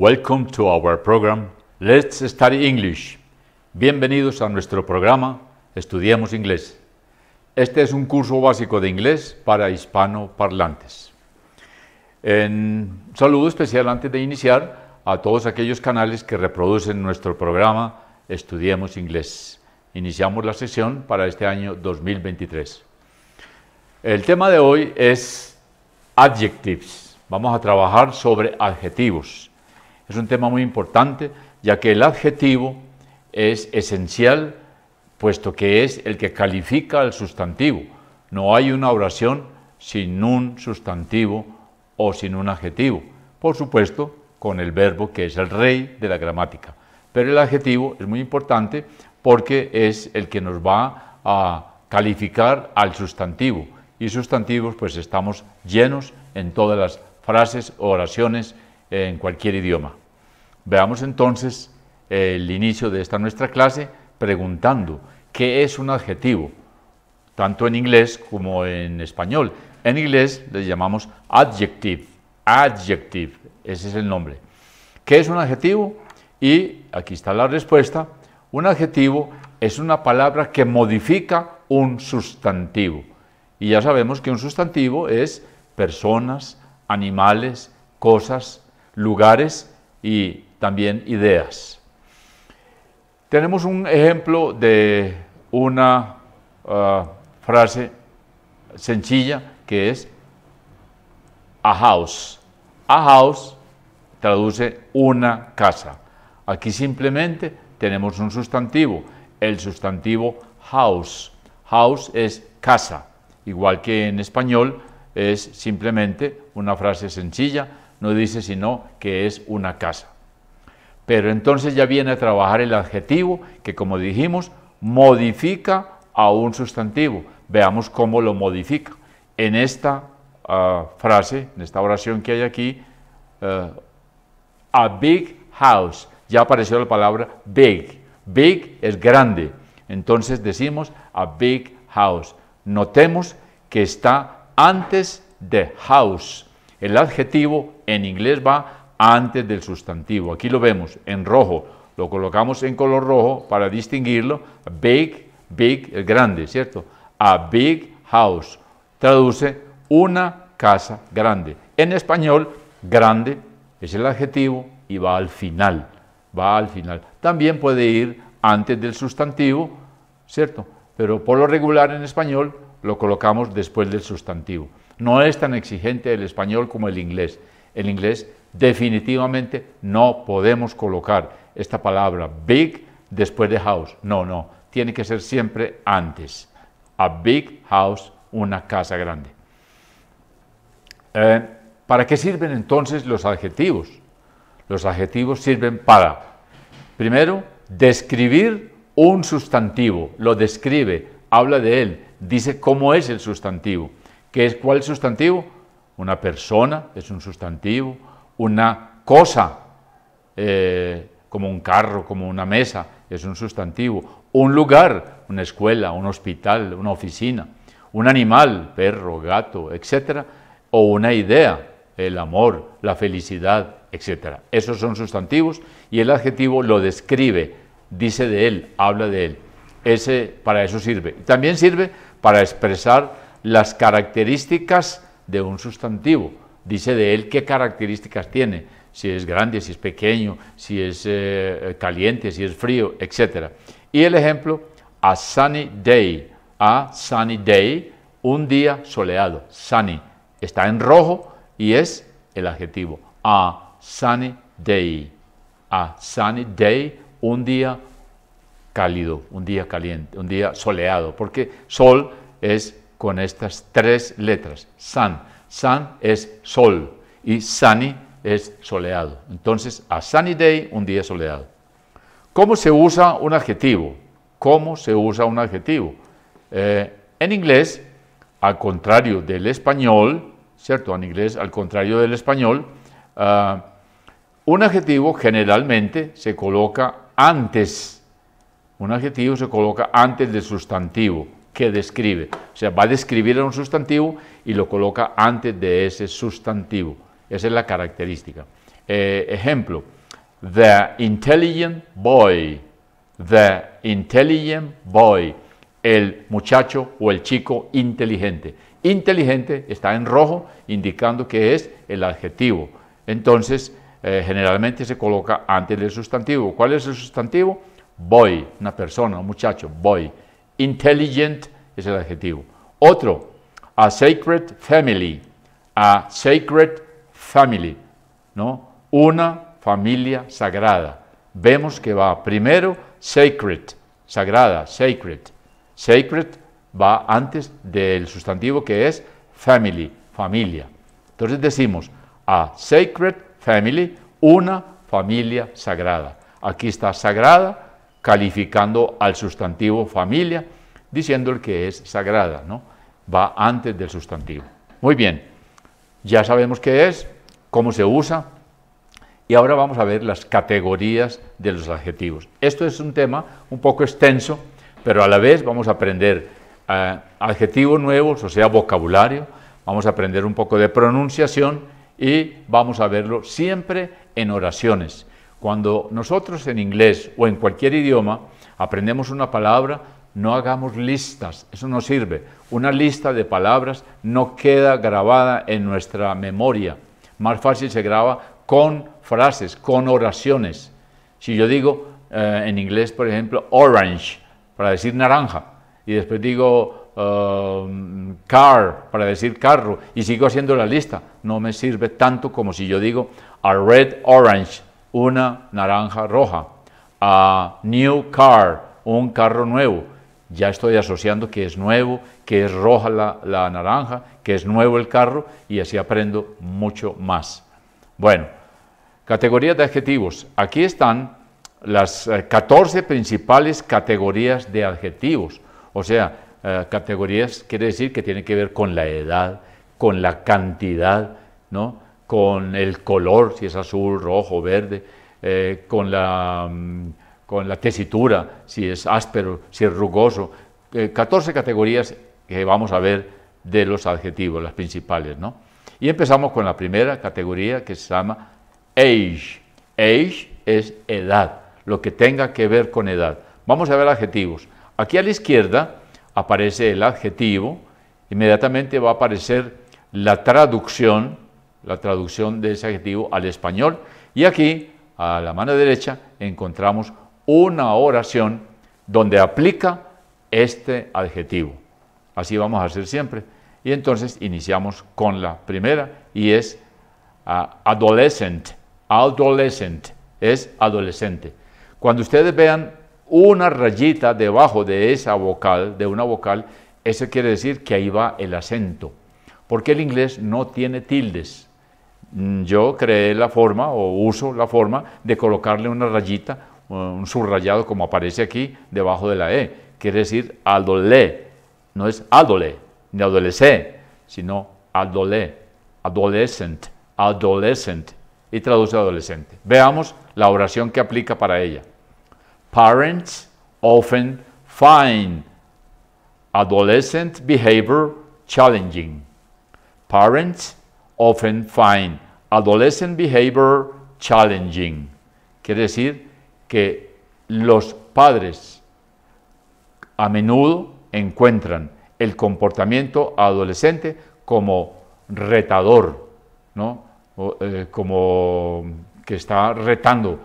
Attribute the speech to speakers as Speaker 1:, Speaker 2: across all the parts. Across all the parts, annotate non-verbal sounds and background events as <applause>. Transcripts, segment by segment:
Speaker 1: Welcome to our program Let's Study English. Bienvenidos a nuestro programa Estudiemos Inglés. Este es un curso básico de inglés para hispanoparlantes. En saludo especial antes de iniciar a todos aquellos canales que reproducen nuestro programa Estudiemos Inglés. Iniciamos la sesión para este año 2023. El tema de hoy es adjectives. Vamos a trabajar sobre adjetivos. Es un tema muy importante, ya que el adjetivo es esencial, puesto que es el que califica al sustantivo. No hay una oración sin un sustantivo o sin un adjetivo. Por supuesto, con el verbo que es el rey de la gramática. Pero el adjetivo es muy importante porque es el que nos va a calificar al sustantivo. Y sustantivos pues estamos llenos en todas las frases o oraciones en cualquier idioma. Veamos entonces el inicio de esta nuestra clase preguntando qué es un adjetivo, tanto en inglés como en español. En inglés le llamamos adjective, adjective, ese es el nombre. ¿Qué es un adjetivo? Y aquí está la respuesta. Un adjetivo es una palabra que modifica un sustantivo. Y ya sabemos que un sustantivo es personas, animales, cosas, lugares y también ideas. Tenemos un ejemplo de una ah, frase sencilla que es a house. A house traduce una casa. Aquí simplemente tenemos un sustantivo, el sustantivo house. House es casa, igual que en español es simplemente una frase sencilla, no dice sino que es una casa. Pero entonces ya viene a trabajar el adjetivo que, como dijimos, modifica a un sustantivo. Veamos cómo lo modifica. En esta ah, frase, en esta oración que hay aquí, ah, a big house, ya apareció la palabra big. Big es grande. Entonces decimos a big house. Notemos que está antes de house. El adjetivo en inglés va antes del sustantivo. Aquí lo vemos en rojo, lo colocamos en color rojo para distinguirlo. Big, big, grande, ¿cierto? A big house. Traduce una casa grande. En español, grande es el adjetivo y va al final. Va al final. También puede ir antes del sustantivo, ¿cierto? Pero por lo regular en español lo colocamos después del sustantivo. No es tan exigente el español como el inglés. En inglés, definitivamente no podemos colocar esta palabra big después de house. No, no, tiene que ser siempre antes. A big house, una casa grande. Eh, ¿Para qué sirven entonces los adjetivos? Los adjetivos sirven para, primero, describir un sustantivo, lo describe, habla de él, dice cómo es el sustantivo. ¿Qué es cuál sustantivo? Una persona es un sustantivo, una cosa, eh, como un carro, como una mesa, es un sustantivo. Un lugar, una escuela, un hospital, una oficina. Un animal, perro, gato, etc. O una idea, el amor, la felicidad, etc. Esos son sustantivos y el adjetivo lo describe, dice de él, habla de él. Ese, para eso sirve. También sirve para expresar las características de un sustantivo. Dice de él qué características tiene, si es grande, si es pequeño, si es eh, eh, caliente, si es frío, etc. Y el ejemplo, a sunny day, a sunny day, un día soleado, sunny. Está en rojo y es el adjetivo, a sunny day, a sunny day, un día cálido, un día caliente, un día soleado, porque sol es con estas tres letras. San. San es sol y sunny es soleado. Entonces, a sunny day, un día soleado. ¿Cómo se usa un adjetivo? ¿Cómo se usa un adjetivo? Eh, en inglés, al contrario del español, ¿cierto? En inglés, al contrario del español, ah, un adjetivo generalmente se coloca antes. Un adjetivo se coloca antes del sustantivo que describe. O sea, va a describir a un sustantivo y lo coloca antes de ese sustantivo. Esa es la característica. Eh, ejemplo, the intelligent boy, the intelligent boy, el muchacho o el chico inteligente. Inteligente está en rojo, indicando que es el adjetivo. Entonces, eh, generalmente se coloca antes del sustantivo. ¿Cuál es el sustantivo? Boy, una persona, un muchacho, boy. Intelligent es el adjetivo. Otro, a sacred family, a sacred family, ¿no? Una familia sagrada. Vemos que va primero sacred, sagrada, sacred. Sacred va antes del sustantivo que es family, familia. Entonces decimos a sacred family, una familia sagrada. Aquí está sagrada, calificando al sustantivo familia, diciendo el que es sagrada, ¿no? Va antes del sustantivo. Muy bien, ya sabemos qué es, cómo se usa, y ahora vamos a ver las categorías de los adjetivos. Esto es un tema un poco extenso, pero a la vez vamos a aprender eh, adjetivos nuevos, o sea, vocabulario, vamos a aprender un poco de pronunciación y vamos a verlo siempre en oraciones. Cuando nosotros en inglés o en cualquier idioma aprendemos una palabra, no hagamos listas, eso no sirve. Una lista de palabras no queda grabada en nuestra memoria. Más fácil se graba con frases, con oraciones. Si yo digo eh, en inglés, por ejemplo, orange, para decir naranja, y después digo eh, car, para decir carro, y sigo haciendo la lista, no me sirve tanto como si yo digo a red orange, una naranja roja. A new car, un carro nuevo. Ya estoy asociando que es nuevo, que es roja la, naranja, que es nuevo el carro y así aprendo mucho más. Bueno, categorías de adjetivos. Aquí están las 14 eh, principales categorías de adjetivos. O sea, eh, categorías quiere decir que tienen que ver con la edad, con la cantidad, ¿no? con el color, si es azul, rojo, verde, eh, con, la, mm, con la tesitura, si es áspero, si es rugoso. 14 eh, categorías que vamos a ver de los adjetivos, las principales. Y empezamos con la primera categoría que se llama age. Age es edad, lo que tenga que ver con edad. Vamos a ver adjetivos. Aquí a la izquierda aparece el adjetivo, inmediatamente va a aparecer la traducción la traducción de ese adjetivo al español. Y aquí, a la mano derecha, encontramos una oración donde aplica este adjetivo. Así vamos a hacer siempre. Y entonces iniciamos con la primera y es ah, adolescent. Adolescent es adolescente. Cuando ustedes vean una rayita debajo de esa vocal, de una vocal, eso quiere decir que ahí va el acento. Porque el inglés no tiene tildes. Mm, yo creé la forma o uso la forma de colocarle una rayita, eh, un subrayado como aparece aquí debajo de la E, quiere decir adolé. no es adole, ni adolescente, sino adolé, adolescent, adolescent, y traduce adolescente. Veamos la oración que aplica para ella. Parents often find adolescent behavior challenging. Parents often find adolescent behavior challenging. Quiere decir que los padres a menudo encuentran el comportamiento adolescente como retador, eh, como que está retando.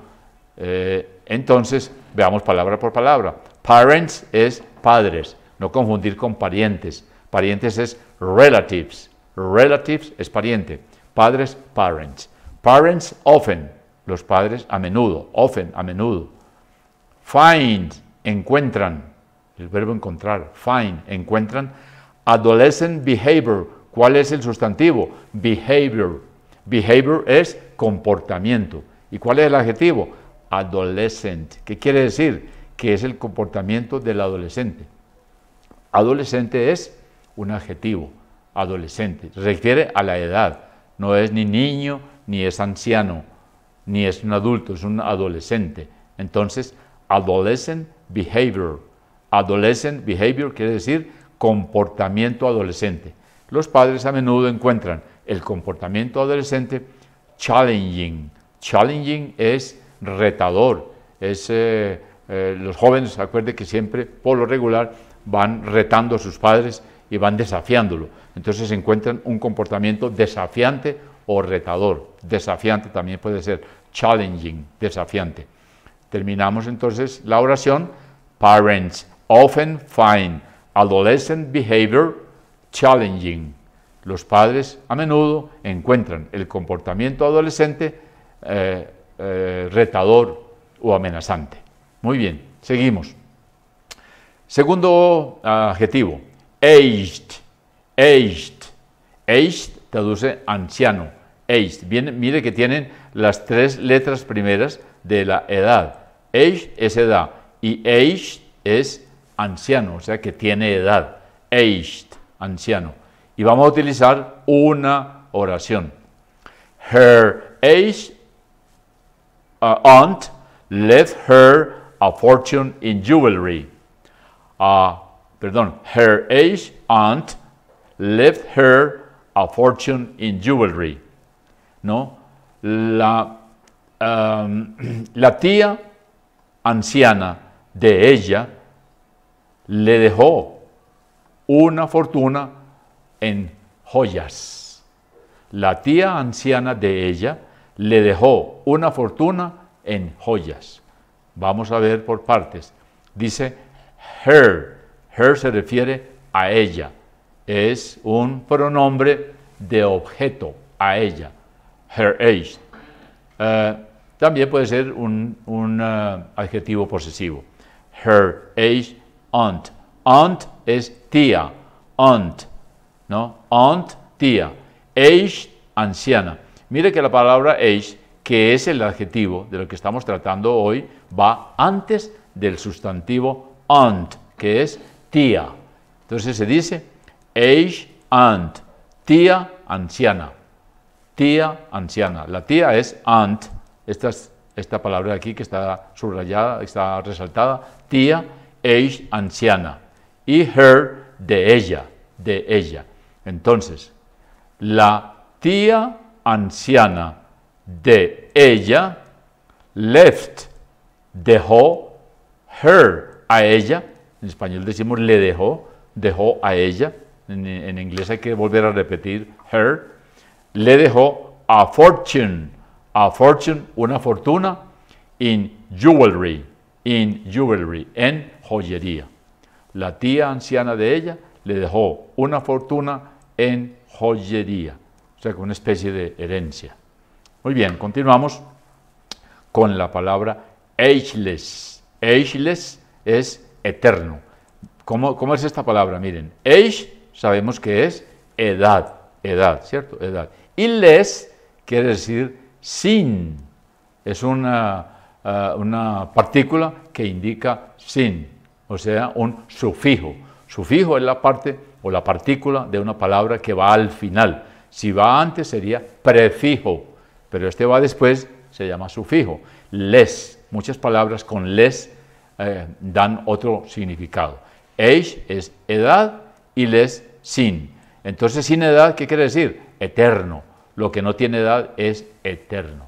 Speaker 1: Eh, entonces, veamos palabra por palabra. Parents es padres, no confundir con parientes. Parientes es relatives. Relatives es pariente. Padres, parents. Parents often, los padres a menudo, often, a menudo. Find, encuentran, el verbo encontrar, find, encuentran. Adolescent behavior, ¿cuál es el sustantivo? Behavior. Behavior es comportamiento. ¿Y cuál es el adjetivo? Adolescent. ¿Qué quiere decir? Que es el comportamiento del adolescente. Adolescente es un adjetivo adolescente, requiere a la edad, no es ni niño, ni es anciano, ni es un adulto, es un adolescente. Entonces, adolescent behavior, adolescent behavior quiere decir comportamiento adolescente. Los padres a menudo encuentran el comportamiento adolescente challenging. Challenging es retador, es eh, eh, los jóvenes, acuerde que siempre, por lo regular, van retando a sus padres y van desafiándolo. Entonces encuentran un comportamiento desafiante o retador. Desafiante también puede ser challenging, desafiante. Terminamos entonces la oración. Parents often find adolescent behavior challenging. Los padres a menudo encuentran el comportamiento adolescente eh, eh, retador o amenazante. Muy bien, seguimos. Segundo ah, adjetivo, aged, aged, aged traduce anciano, aged. Bien, mire que tienen las tres letras primeras de la edad. Aged es edad y aged es anciano, o sea que tiene edad. Aged, anciano. Y vamos a utilizar una oración. Her aged uh, aunt left her a fortune in jewelry perdón, her age aunt left her a fortune in jewelry. ¿No? La, um, <clears throat> la tía anciana de ella le dejó una fortuna en joyas. La tía anciana de ella le dejó una fortuna en joyas. Vamos a ver por partes. Dice her Her se refiere a ella. Es un pronombre de objeto, a ella. Her age. Eh, también puede ser un, eh, adjetivo posesivo. Her age aunt. Aunt es tía. Aunt. ¿No? Aunt, tía. Age, anciana. Mire que la palabra age, que es el adjetivo de lo que estamos tratando hoy, va antes del sustantivo aunt, que es tía. Entonces se dice age ant, tía anciana. Tía anciana. La tía es ant, Esta, esta palabra aquí que está subrayada, está resaltada, tía age anciana. Y her de ella, de ella. Entonces, la tía anciana de ella left, dejó her a ella en español decimos le dejó, dejó a ella, en, inglés hay que volver a repetir her, le dejó a fortune, a fortune, una fortuna, in jewelry, in jewelry, en joyería. La tía anciana de ella le dejó una fortuna en joyería, o sea, con una especie de herencia. Muy bien, continuamos con la palabra ageless. Ageless es eterno. ¿Cómo, es esta palabra? Miren, age sabemos que es edad, edad, ¿cierto? Edad. Y les quiere decir sin, es una, eh, una partícula que indica sin, o sea, un sufijo. Sufijo es la parte o la partícula de una palabra que va al final. Si va antes sería prefijo, pero este va después, se llama sufijo. Les, muchas palabras con les eh, dan otro significado. Age es edad y les sin. Entonces, sin edad, ¿qué quiere decir? Eterno. Lo que no tiene edad es eterno.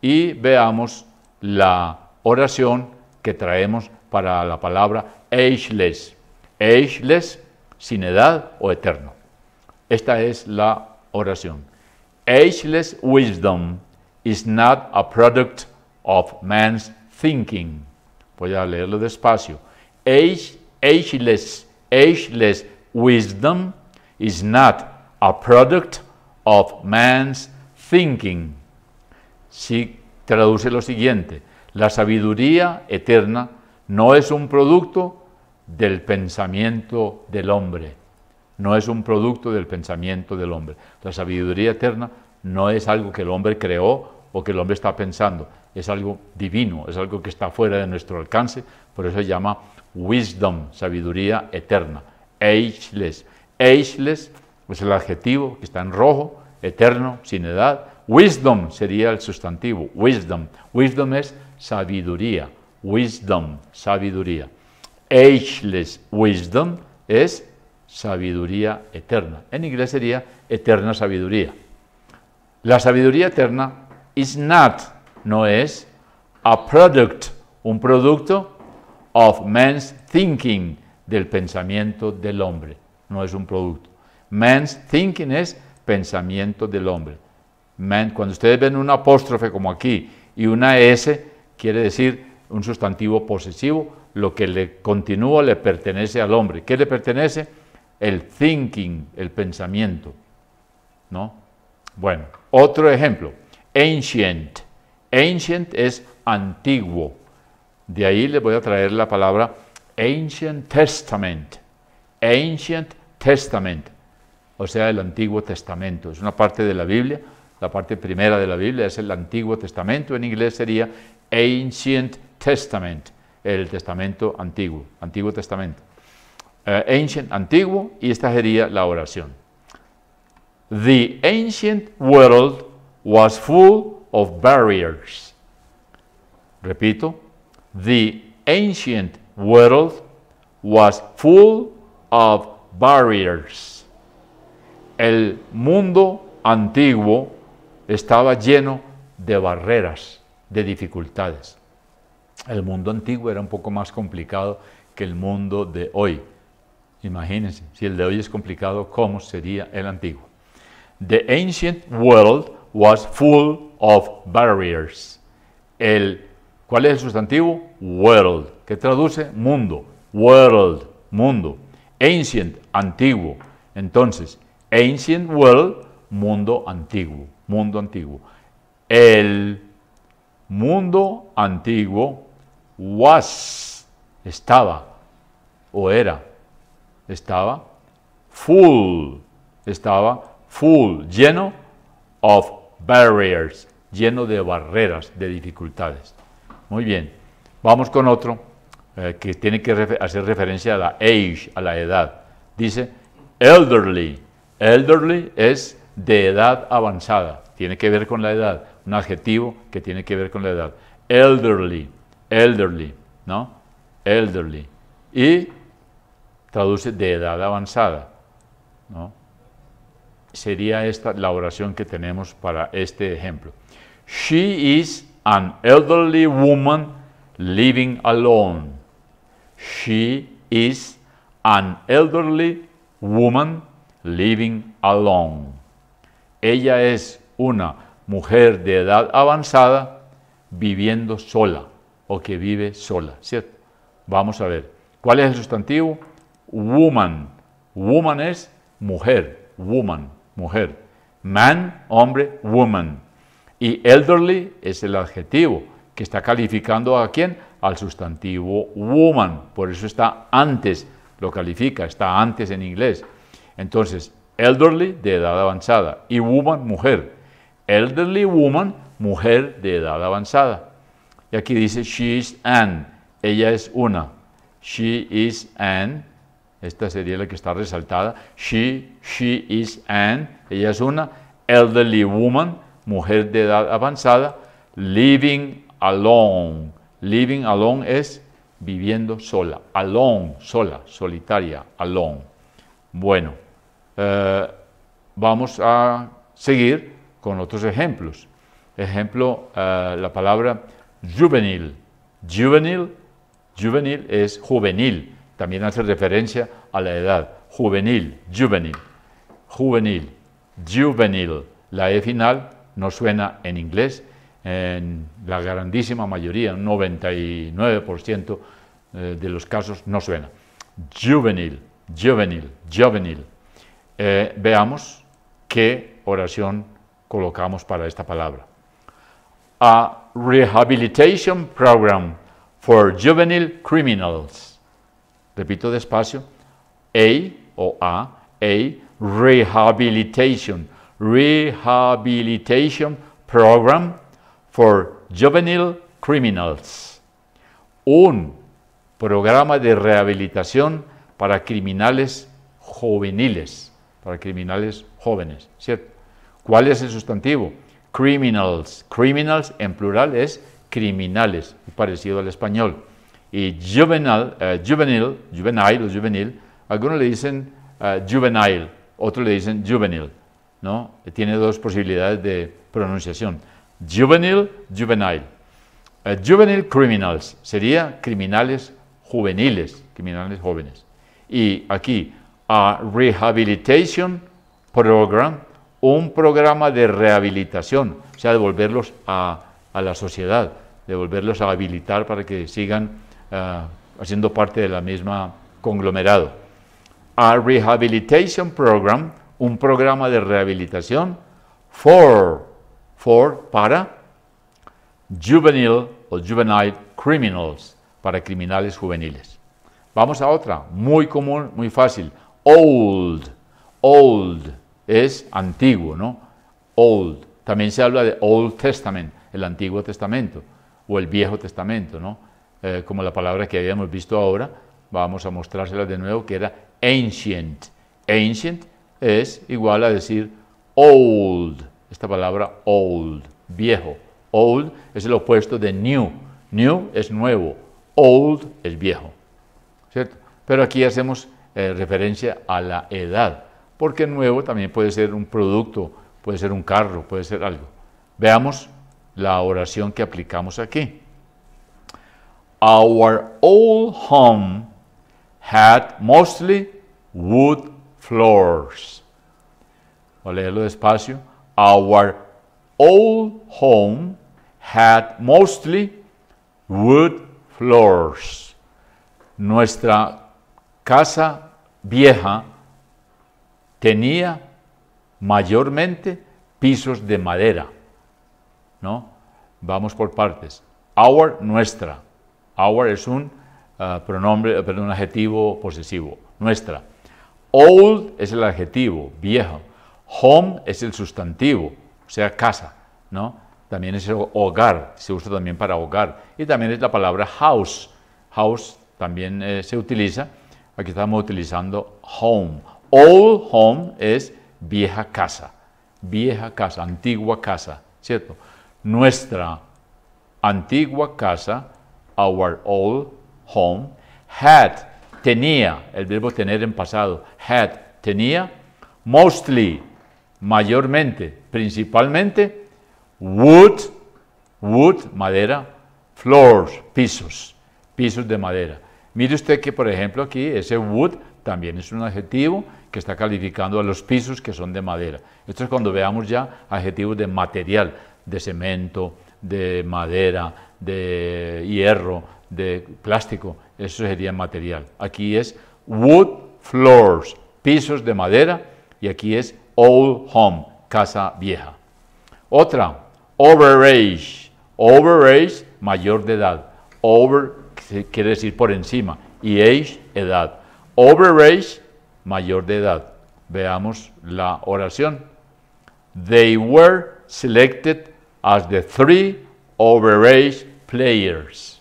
Speaker 1: Y veamos la oración que traemos para la palabra ageless. Ageless, sin edad o eterno. Esta es la oración. Ageless wisdom is not a product of man's thinking. Voy a leerlo despacio. ageless, wisdom is not a product of man's thinking. Si traduce lo siguiente, la sabiduría eterna no es un producto del pensamiento del hombre. No es un producto del pensamiento del hombre. La sabiduría eterna no es algo que el hombre creó o que el hombre está pensando. Es algo divino, es algo que está fuera de nuestro alcance, por eso se llama wisdom, sabiduría eterna, ageless. Ageless es el adjetivo que está en rojo, eterno, sin edad. Wisdom sería el sustantivo, wisdom. Wisdom es sabiduría, wisdom, sabiduría. Ageless wisdom es sabiduría eterna. En inglés sería eterna sabiduría. La sabiduría eterna is not, no es, a product, un producto of man's thinking, del pensamiento del hombre, no es un producto. Man's thinking es pensamiento del hombre. cuando ustedes ven un apóstrofe como aquí y una S, quiere decir un sustantivo posesivo, lo que le continúa le pertenece al hombre. ¿Qué le pertenece? El thinking, el pensamiento. ¿No? Bueno, otro ejemplo ancient. Ancient es antiguo. De ahí le voy a traer la palabra Ancient Testament. Ancient Testament, o sea, el Antiguo Testamento. Es una parte de la Biblia, la parte primera de la Biblia es el Antiguo Testamento. En inglés sería Ancient Testament, el Testamento Antiguo, Antiguo Testamento. Eh, ancient, antiguo, y esta sería la oración. The ancient world was full of barriers. Repito, the ancient world was full of barriers. El mundo antiguo estaba lleno de barreras, de dificultades. El mundo antiguo era un poco más complicado que el mundo de hoy. Imagínense, si el de hoy es complicado, ¿cómo sería el antiguo? The ancient world was full of barriers. El, ¿Cuál es el sustantivo? World, que traduce mundo. World, mundo. Ancient, antiguo. Entonces, ancient world, mundo antiguo. Mundo antiguo. El mundo antiguo was, estaba, o era, estaba full, estaba full, lleno of barriers, lleno de barreras, de dificultades. Muy bien, vamos con otro eh, que tiene que hacer referencia a la age, a la edad. Dice elderly. Elderly es de edad avanzada, tiene que ver con la edad, un adjetivo que tiene que ver con la edad. Elderly, elderly, ¿no? Elderly. Y traduce de edad avanzada, ¿no? sería esta la oración que tenemos para este ejemplo. She is an elderly woman living alone. She is an elderly woman living alone. Ella es una mujer de edad avanzada viviendo sola o que vive sola, ¿cierto? Vamos a ver. ¿Cuál es el sustantivo? Woman. Woman es mujer, woman mujer. Man, hombre, woman. Y elderly es el adjetivo que está calificando a quién? Al sustantivo woman. Por eso está antes, lo califica, está antes en inglés. Entonces, elderly de edad avanzada y woman, mujer. Elderly woman, mujer de edad avanzada. Y aquí dice, she is an, ella es una. She is an esta sería la que está resaltada. She, she is an, ella es una elderly woman, mujer de edad avanzada, living alone. Living alone es viviendo sola, alone, sola, solitaria, alone. Bueno, eh, vamos a seguir con otros ejemplos. Ejemplo, eh, la palabra juvenil. Juvenil, juvenil es juvenil también hace referencia a la edad juvenil, juvenil, juvenil, juvenil. La E final no suena en inglés, en la grandísima mayoría, 99% eh, de los casos no suena. Juvenil, juvenil, juvenil. Eh, veamos qué oración colocamos para esta palabra. A rehabilitation program for juvenile criminals repito despacio, A o A, A, Rehabilitation, Rehabilitation Program for Juvenile Criminals, un programa de rehabilitación para criminales juveniles, para criminales jóvenes, ¿cierto? ¿Cuál es el sustantivo? Criminals, criminals en plural es criminales, parecido al español y eh, juvenile, juvenil, juvenil o juvenil, algunos le dicen juvenil eh, juvenile, otros le dicen juvenil, ¿no? Eh, tiene dos posibilidades de pronunciación, juvenil, juvenile. Juvenile juvenil criminals sería criminales juveniles, criminales jóvenes. Y aquí, a rehabilitation program, un programa de rehabilitación, o sea, devolverlos a, a la sociedad, devolverlos a habilitar para que sigan eh, haciendo parte de la misma conglomerado. A Rehabilitation Program, un programa de rehabilitación for, for para juvenile o juvenile criminals, para criminales juveniles. Vamos a otra, muy común, muy fácil. Old, old es antiguo, ¿no? Old. También se habla de Old Testament, el Antiguo Testamento o el Viejo Testamento, ¿no? Eh, como la palabra que habíamos visto ahora, vamos a mostrársela de nuevo, que era ancient. Ancient es igual a decir old, esta palabra old, viejo. Old es el opuesto de new. New es nuevo, old es viejo. ¿Cierto? Pero aquí hacemos eh, referencia a la edad, porque nuevo también puede ser un producto, puede ser un carro, puede ser algo. Veamos la oración que aplicamos aquí. Our old home had mostly wood floors. a leerlo despacio. Our old home had mostly wood floors. Nuestra casa vieja tenía mayormente pisos de madera. Vamos por partes. Our, nuestra. Our es un ah, pronombre, perdón, un adjetivo posesivo. Nuestra. Old es el adjetivo, viejo. Home es el sustantivo, o sea, casa, ¿no? También es el hogar, se usa también para hogar. Y también es la palabra house. House también eh, se utiliza. Aquí estamos utilizando home. Old home es vieja casa, vieja casa, antigua casa, ¿cierto? Nuestra antigua casa our old home, had, tenía, el verbo tener en pasado, had, tenía, mostly, mayormente, principalmente, wood, wood, madera, floors, pisos, pisos de madera. Mire usted que, por ejemplo, aquí ese wood también es un adjetivo que está calificando a los pisos que son de madera. Esto es cuando veamos ya adjetivos de material, de cemento, de madera, de hierro, de plástico, eso sería material. Aquí es wood floors, pisos de madera, y aquí es old home, casa vieja. Otra, overage, overage, mayor de edad. Over quiere decir por encima y age, edad. Overage, mayor de edad. Veamos la oración. They were selected as the three overage players.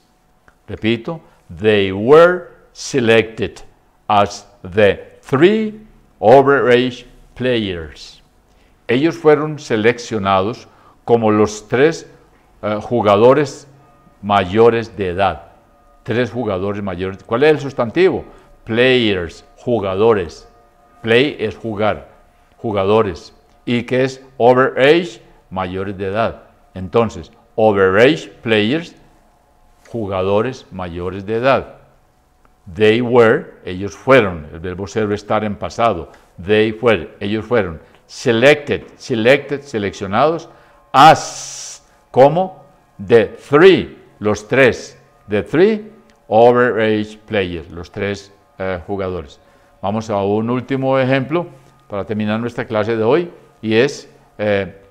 Speaker 1: Repito, they were selected as the three overage players. Ellos fueron seleccionados como los tres eh, jugadores mayores de edad. Tres jugadores mayores. ¿Cuál es el sustantivo? Players, jugadores. Play es jugar, jugadores. ¿Y que es overage? Mayores de edad. Entonces, overage players, jugadores mayores de edad. They were, ellos fueron, el verbo ser estar en pasado. They were, ellos fueron. Selected, selected, seleccionados. As, como the three, los tres. The three overage players, los tres eh, jugadores. Vamos a un último ejemplo para terminar nuestra clase de hoy y es eh,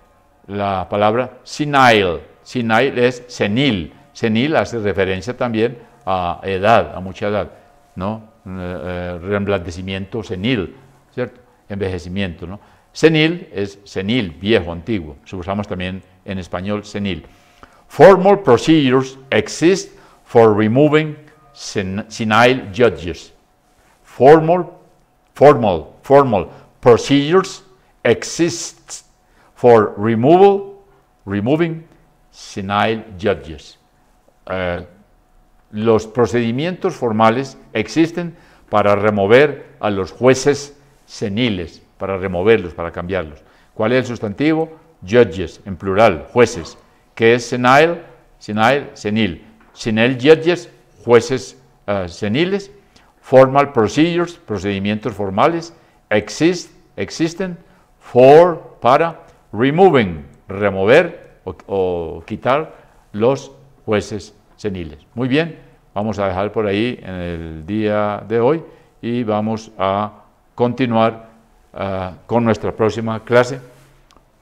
Speaker 1: la palabra senile Senil es senil. Senil hace referencia también a edad, a mucha edad, ¿no? Eh, eh, senil, ¿cierto? Envejecimiento, ¿no? Senil es senil, viejo, antiguo. se usamos también en español senil. Formal procedures exist for removing senile judges. Formal, formal, formal procedures exist for removal, removing senile judges. Eh, los procedimientos formales existen para remover a los jueces seniles, para removerlos, para cambiarlos. ¿Cuál es el sustantivo? Judges, en plural, jueces. ¿Qué es senile? Senile, senil. Senile judges, jueces eh, seniles. Formal procedures, procedimientos formales. Exist, existen. For, para. Removing, remover o, quitar los jueces seniles. Muy bien, vamos a dejar por ahí en el día de hoy y vamos a continuar eh, con nuestra próxima clase.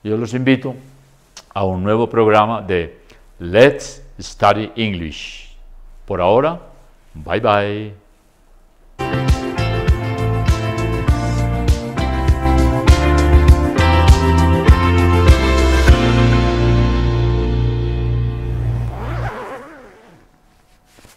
Speaker 1: Yo los invito a un nuevo programa de Let's Study English. Por ahora, bye bye.